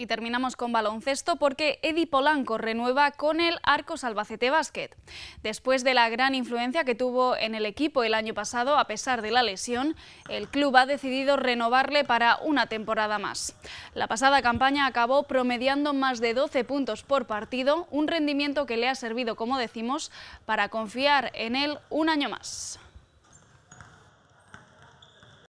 Y terminamos con baloncesto porque Edi Polanco renueva con el Arcos Albacete Basket. Después de la gran influencia que tuvo en el equipo el año pasado, a pesar de la lesión, el club ha decidido renovarle para una temporada más. La pasada campaña acabó promediando más de 12 puntos por partido, un rendimiento que le ha servido, como decimos, para confiar en él un año más.